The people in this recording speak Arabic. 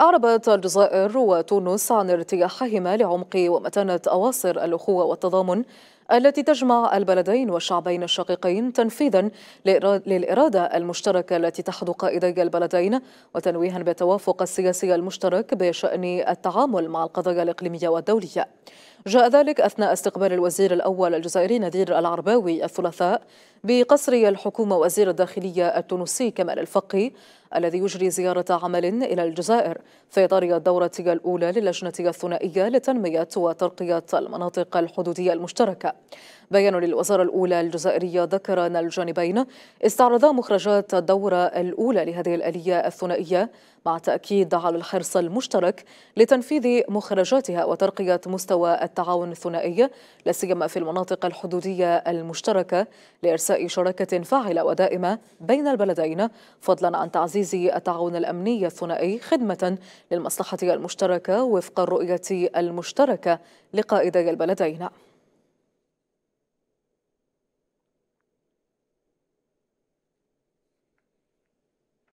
أعربت الجزائر وتونس عن ارتياحهما لعمق ومتانة أواصر الأخوة والتضامن التي تجمع البلدين والشعبين الشقيقين تنفيذا للإرادة المشتركة التي تحد قائدي البلدين وتنويها بالتوافق السياسي المشترك بشأن التعامل مع القضايا الإقليمية والدولية جاء ذلك أثناء استقبال الوزير الأول الجزائري نذير العرباوي الثلاثاء بقصر الحكومة وزير الداخلية التونسي كمال الفقي الذي يجري زيارة عمل إلى الجزائر في إطار الدورة الأولى للجنة الثنائية لتنمية وترقية المناطق الحدودية المشتركة بيان للوزارة الأولى الجزائرية ذكر أن الجانبين استعرضا مخرجات الدورة الأولى لهذه الآلية الثنائية مع تأكيد على الحرص المشترك لتنفيذ مخرجاتها وترقية مستوى التعاون الثنائي لاسيما في المناطق الحدودية المشتركة لإرساء شراكة فاعلة ودائمة بين البلدين فضلا عن تعزيز التعاون الأمني الثنائي خدمة للمصلحة المشتركة وفق الرؤية المشتركة لقائدي البلدين